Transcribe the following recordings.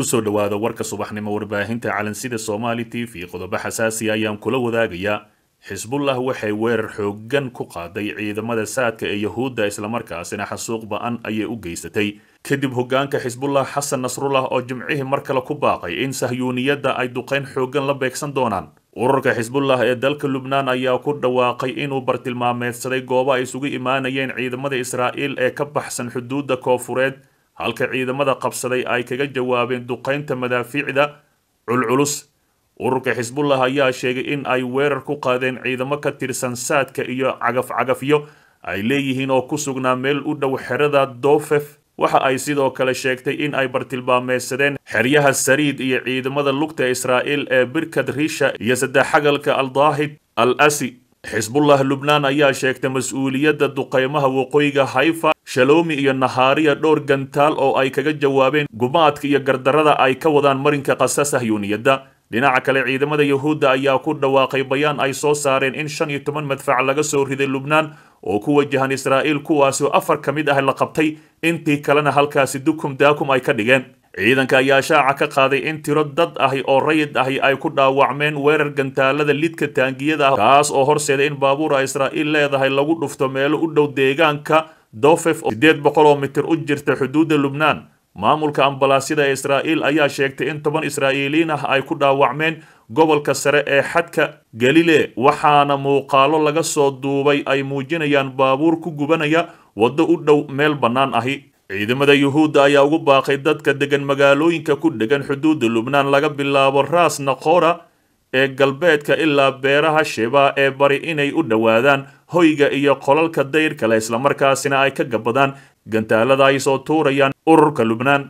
kusoo dhowaada warka subaxnimo warbaahinta calansida somali t v qodobo xasaasi ayaan kula wadaagayaa xisbullah waxay weerar xooggan ku qaaday ciidamada saadka ee yahuudda islamarkaasina xasuuq ba-an ayay u geysatay kadib hogaanka xisbullah xasan nasrullah oo jimcihii mar kale ku baaqay in sahyuuniyadda ay duqayn xooggan la beegsan doonaan ururka xisbullah ee dalka lubnaan ayaa ku dhawaaqay inuu bartilmaameedsaday goobo ay isugu imaanayeen ciidamada israa'iil ee ka baxsan xuduudda koofureed halka ciidamada qabsaday ay kaga jawaabeen duqaynta madaafiicda culculus ururka xisbullah ayaa sheegay in ay weerar ku qaadeen ciidamo ka tirsan saadka iyo cagafcagafyo ay leeyihiin oo ku sugnaa meel u dhow xerada doofef waxa ay sidoo kale sheegtay in ay bartilmaameysadeen xeryaha sariid iyo ciidamada lugta israa'iil ee birkad riisha iyo saddex xagalka aldaahid al asi xisbullah lubnaan ayaa sheegtay mas-uuliyadda duqaymaha waqooyiga haifa shaloomi iyo nahaariya dhowr gantaal oo ay kaga jawaabeen gumaadka iyo gardarrada ay ka wadaan marinka qasa yuuniyadda dhinaca kale ciidamada yahuudda ayaa ku dhawaaqay bayaan ay soo saareen in shan iyo toban madfac laga soo riday lubnaan oo ku wajahan israa'iil kuwaasoo afar ka mid ah la qabtay intii kalena halkaasi dukum daakum ay ka dhigeen ciidanka ayaa shaaca ka qaaday in tiro dad ahi oo rayid ahi ay ku dhaawacmeen weerar gantaalada lidka taangiyada ah kaas oo horseeda in baabuura israa'iil leedahay lagu dhufto meelo u dhow deegaanka dofef sideed boqol oo mitir u jirta xuduudda lubnaan maamulka ambalaasyada ee israa'iil ayaa sheegtay in toban israa'iiliin ah ay ku dhaawacmeen gobolka sare ee xadka galile waxaana muuqaalo laga soo duubay ay muujinayaan baabuur ku gubanaya waddo u dhow meel bannaan ahi ciidamada yuhuudda ayaa ugu baaqay dadka degan magaalooyinka ku dhegan xuduudda lubnaan laga bilaabo raas naqora ee galbeedka ilaa beeraha shebaa ee bari inay u dhowaadaan hoyga iyo qolalka dayrkale islamarkaasina ay ka gabadaan gantaalada ay soo tuurayaan ururka lubnaan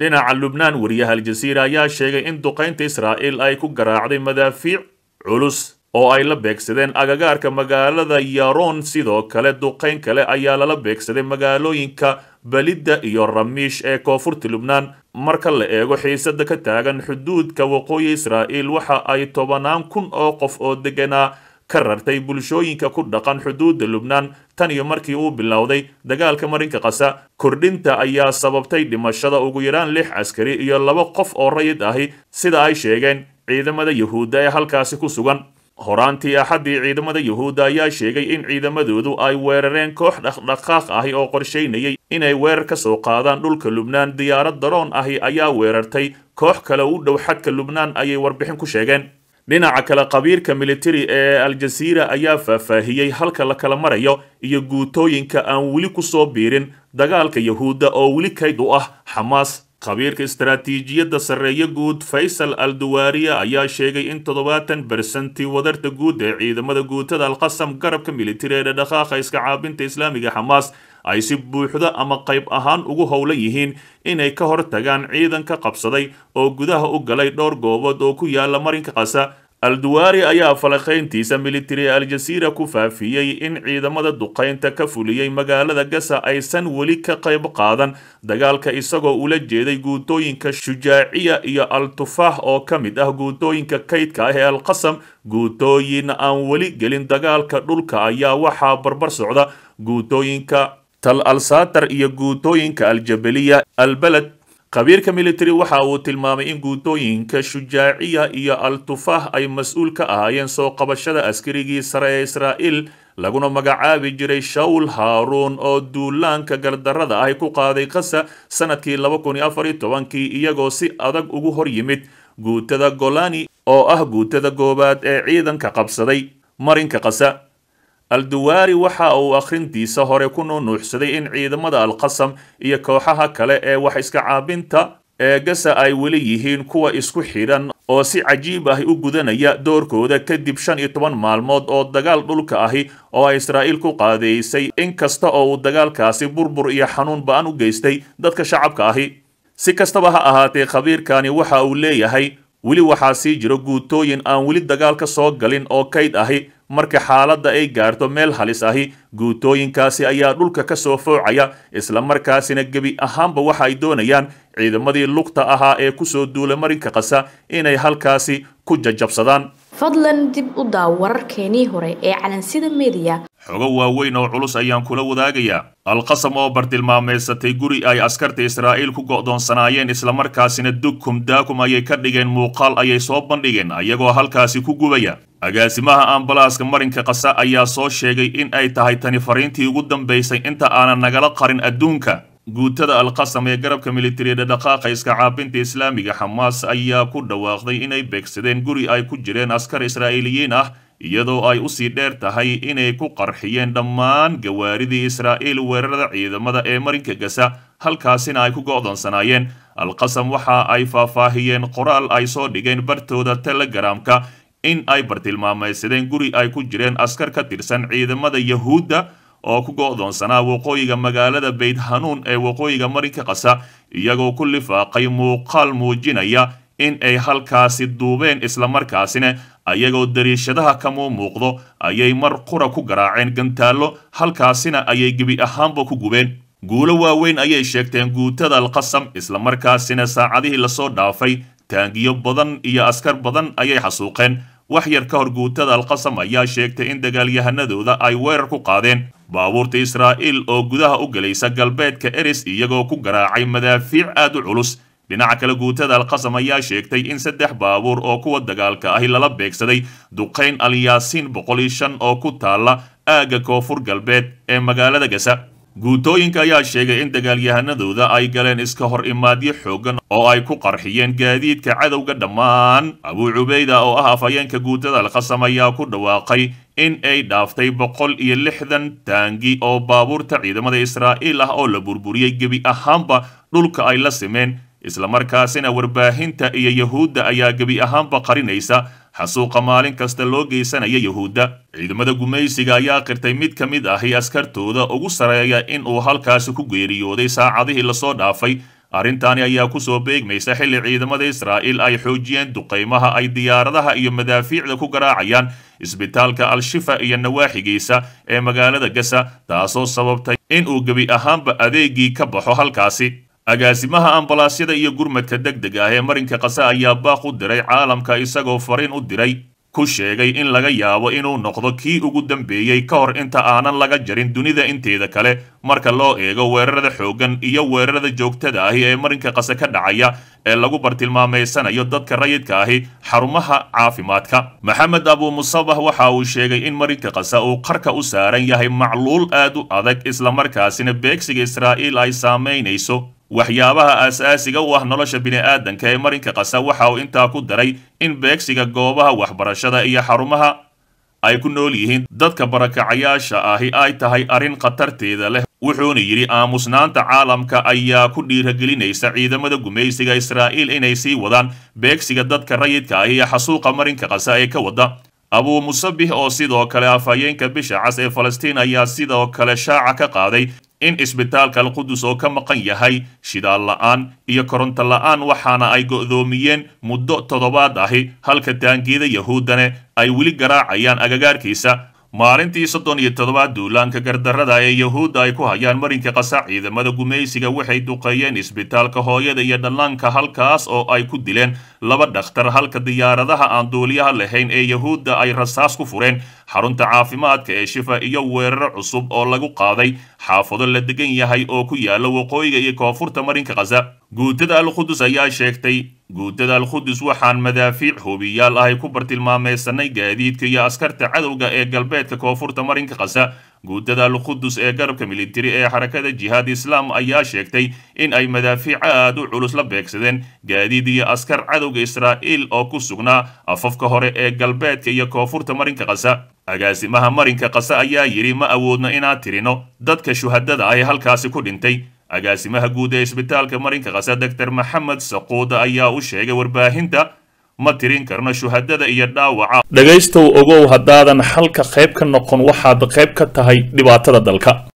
dhinaca lubnaan wariyaha aljasiira ayaa sheegay in duqaynta israa'iil ay ku garaacday madaafiic culus oo ay la beegsadeen agagaarka magaalada yaroon sidoo kale duqayn kale ayaa lala beegsaday magaalooyinka balidda iyo ramiish ee koonfurta lubnaan marka la eego xiisada ka taagan xuduudka waqooyi israa'iil waxa ay tobanaan kun oo qof oo deganaa ka rartay bulshooyinka ku dhaqan xuduudda lubnaan tan iyo markii uu bilowday dagaalka marinka qasa kordhinta ayaa sababtay dhimashada ugu yaraan lix askari iyo laba qof oo rayid ahi sida ay sheegeen ciidamada yuhuudda ee halkaasi ku sugan horaantii axaddii ciidamada yuhuudda ayaa sheegay in ciidamadoodu ay weerareen koox dhaqdhaqaaq ahi oo qorshaynayay inay weerar ka soo qaadaan dhulka lubnaan diyaarad daroon ahi ayaa weerartay koox kale u dhow xadka lubnaan ayay warbixin ku sheegeen dhinaca kale qabiirka militari ee aljaziira ayaa faahfaahiyey halka la kala marayo iyo guutooyinka aan weli ku soo biirin dagaalka yuhuudda oo weli kayd u ah xamaas khabiirka istaraatiijiyadda sarreeya guud faysal al alduwaariya ayaa sheegay in toddobaatan bersentii wadarta guud ee ciidamada guutada alqasam garabka militari ee dhadhaqaaqa iska caabinta islaamiga xamaas ay si buuxda ama qayb ahaan ugu howlan yihiin inay ka hortagaan ciidanka qabsaday oo gudaha u galay dhowr goobood oo ku yaalla marinka qasa alduwaari ayaa falaqayntiisa militari ee aljasiira ku faafiyey in ciidamada duqaynta ka fuliyey magaalada gasa aysan weli ka qayb qaadan dagaalka isagoo ula jeeday guutooyinka shujaaciya iyo al-tufaax oo ka mid ah guutooyinka kaydka ah ee alqasam guutooyin aan weli gelin dagaalka dhulka ayaa waxaa barbar socda guutooyinka tal al saatar iyo guutooyinka aljabeliya albaled khabiirka military waxa uu tilmaamay in guutooyinka shujaaciya iyo al-tufaah ay mas-uul ka ahaayeen soo qabashada askarigii sare ee israa'iil laguna magacaabi jiray shawl haaruun oo duulaanka gardarrada ahy ku qaaday qasa sanadkii iyagoo si adag ugu hor yimid guutada golani oo ah guutada goobaad ee ciidanka qabsaday marinka qasa alduwaari waxa uu akhrintiisa hore ku nuunuuxsaday in ciidamada alqasam iyo kooxaha kale ee wax iska caabinta ee gasa ay weli yihiin kuwa isku xidhan oo si cajiib ah u gudanaya doorkooda kadib shan iyo toban maalmood oo dagaal dhulka ahi oo ay israa'iil ku qaadaysay inkasta oo uu dagaalkaasi burbur iyo xanuun ba-an u geystay dadka shacabka ahi si kastaba ha ahaatee khabiirkani waxa uu leeyahay weli waxaa sii jiro guutooyin aan weli dagaal ka soo galin oo kayd ahi marka xaaladda ay gaarto meel halis ahi guutooyinkaasi ayaa dhulka ka soo foocaya isla markaasina gebi ahaanba waxa ay doonayaan ciidamadii lugta ahaa ee ku soo duulay marinka qasa inay halkaasi ku jajabsadaan fadlan dib u daaw wararkeenii hore ee calansida mediya xogo waaweyn oo culus ayaan kula wadaagayaa alqasam oo bartilmaameysatay guri ay askarta israa'iil ku go'doonsanaayeen islamarkaasina dukum daakum ayay ka dhigeen muuqaal ayay soo bandhigeen ayagoo halkaasi ku gubaya agaasimaha ambalaaska marinka kasa ayaa soo sheegay in ay tahay tani fariintii ugu dambaysay inta aanan nagala qarin adduunka guutada alqasam ee garabka militariya dhaqaaqa iska caabinta islaamiga xamaas ayaa ku dhawaaqday inay beegsadeen guri ay ku jireen askar israa'iiliyiin ah iyadoo ay usii dheer tahay inay ku qarxiyeen dhammaan gawaaridii israa'iil weerarada ciidamada ee marinka gasa halkaasina ay ku go'doonsanaayeen alqasam waxa ay faahfaahiyeen qoraal ay soo dhigeen bartooda telegaraamka in ay bartilmaamaysadeen guri ay ku jireen askar ka tirsan ciidamada yahuudda oo ku go'doonsanaa waqooyiga magaalada beyt hanuun ee waqooyiga marinka kasa iyagoo ku lifaaqay muuqaal muujinaya in ay halkaasi duubeen isla markaasina ayagoo dariishadaha kamuu muuqdo ayay mar qura ku garaaceen gantaallo halkaasina ayay gebi ahaanba ku gubeen guulo waaweyn ayay sheegteen guutada alqasam islamarkaasina saacadihii lasoo dhaafay taangiyo badan iyo askar badan ayay xasuuqeen wax yar ka hor guutada alqasam ayaa sheegtay in dagaalyahanadooda ay weerar ku qaadeen baabuurta israa'iil oo gudaha u gelaysa galbeedka eris iyagoo ku garaacay madaafiic aad u culus dhinaca kale guutada alqasam ayaa sheegtay in saddex baabuur oo kuwa dagaalka ahi lala beegsaday duqayn alyaasiin boqol iyo shan oo ku taala aagga koonfur galbeed ee magaalada gasa guutooyinka ayaa sheegay in dagaalyahanadooda ay galeen iska hor imaadyo xooggan oo ay ku qarxiyeen gaadiidka cadowga dhammaan abuu cubayda oo ah afhayeenka guutada alqasam ayaa ku dhawaaqay in ay dhaaftay boqol iyo lixdan taangi oo baabuurta ciidamada israa'iil ah oo la burburiyey gebi ahaanba dhulka ay la simeen islamarkaasina warbaahinta iyo yahuudda ayaa gebi ahaanba qarinaysa xasuuqa maalin kasta loo geysanaya yahuudda ciidamada gumaysiga ayaa qirtay mid ka mid ahi askartooda ugu sarreeya in uu halkaasi ku geeriyooday saacadihii lasoo dhaafay arrintaani ayaa kusoo beegmaysa xilli ciidamada israa'iil ay xoojiyeen duqaymaha ay diyaaradaha iyo madaafiicda ku garaacayaan isbitaalka al-shifa iyo nawaaxigiisa ee magaalada gasa taasoo sababtay inuu gebi ahaanba adeegii ka baxo halkaasi agaasimaha ambalaasyada iyo gurmadka deg degdeg ah ee marinka kase ayaa baaq u diray caalamka isagoo farin u diray ku sheegay in laga yaabo inuu noqdo kii ugu dambeeyey ka hor inta aanan laga jarin dunida inteeda kale marka loo eego weerarada xooggan iyo weerarada joogtada ahi ee marinka qase ka dhacaya ee lagu bartilmaameysanayo dadka rayidka ahi xarumaha caafimaadka maxamed abu musabax waxa uu sheegay in marinka qase uu qarka u saaran yahay macluul aad u adag islamarkaasina beegsiga israa'iil ay saamaynayso waxyaabaha aasaasiga u ah nolosha bini'aadanka ee marinka qasa waxa uu intaa ku daray in beegsiga goobaha waxbarashada iyo xarumaha ay ku nool yihiin dadka barakacayaasha ahi ay tahay arrin khatarteeda leh wuxuuna yidhi aamusnaanta caalamka ayaa ku dhiiragelinaysa ciidamada gumaysiga israa'iil inay sii wadaan beegsiga dadka rayidka ah iyo xasuuqa marinka qasa ee ka wada abuu musabix oo sidoo kale afhayeenka bisha cas ee falastiin ayaa sidoo kale shaaca ka qaaday in isbitaalka alqudus oo ka maqan yahay shidaal la'aan iyo koronto la'aan waxaana ay go'doomiyeen muddo toddobaad ahi halka taangiida yahuuddane ay weli garaacayaan agagaarkiisa maalintii soddon iyo toddobaad duulaanka gardarrada ee yahuudda ay ku hayaan marinka qasa ciidamada gumaysiga waxay duqeeyeen isbitaalka hooyada iyo dhallaanka halkaas oo ay ku dileen laba dhakhtar halka diyaaradaha aan duuliyaha lahayn ee yahuudda ay rasaas ku fureen xarunta caafimaadka ee shifa iyo weeraro cusub oo lagu qaaday xaafado la degan yahay oo ku yaalla waqooyiga iyo koonfurta marinka khaza guudada alqudus ayaa sheegtay guudada alqudus waxaan madaafiic hubiyaal ahay ku bartilmaameysanay gaadiidka iyo askarta cadowga ee galbeedka koonfurta marinka khaza guudada alqudus ee garabka militari ee xarakada jihaad islaam ayaa sheegtay in ay madaafiic aad u culus la beegsadeen gaadiid iyo askar cadowga israa'iil oo ku sugnaa afafka hore ee galbeedka iyo koonfurta marinka qasa agaasimaha marinka qasa ayaa yidhi ma awoodno inaan tirino dadka shuhadada ah halkaasi ku dhintay agaasimaha guud ee isbitaalka marinka qasa doktor maxamed saquuda ayaa u sheegay warbaahinta ma tirin karno shuhadada iyo dhaawaca dhegaystow ogow haddaadan xalka qayb ka noqon waxaad qayb ka tahay dhibaatada dalka